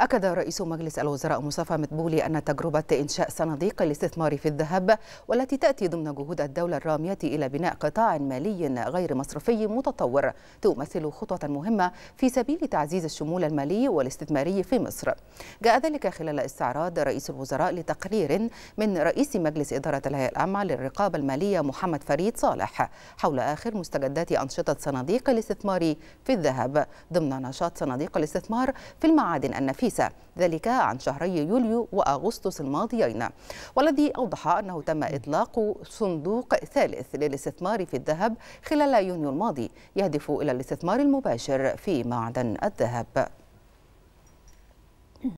أكد رئيس مجلس الوزراء مصطفى مدبولي أن تجربة إنشاء صناديق الاستثمار في الذهب والتي تأتي ضمن جهود الدولة الرامية إلى بناء قطاع مالي غير مصرفي متطور تمثل خطوة مهمة في سبيل تعزيز الشمول المالي والاستثماري في مصر جاء ذلك خلال استعراض رئيس الوزراء لتقرير من رئيس مجلس إدارة الهيئة العامة للرقابة المالية محمد فريد صالح حول آخر مستجدات أنشطة صناديق الاستثمار في الذهب ضمن نشاط صناديق الاستثمار في المعادن النفيسة النفيسة ذلك عن شهري يوليو وأغسطس الماضيين والذي أوضح أنه تم إطلاق صندوق ثالث للاستثمار في الذهب خلال يونيو الماضي يهدف إلى الاستثمار المباشر في معدن الذهب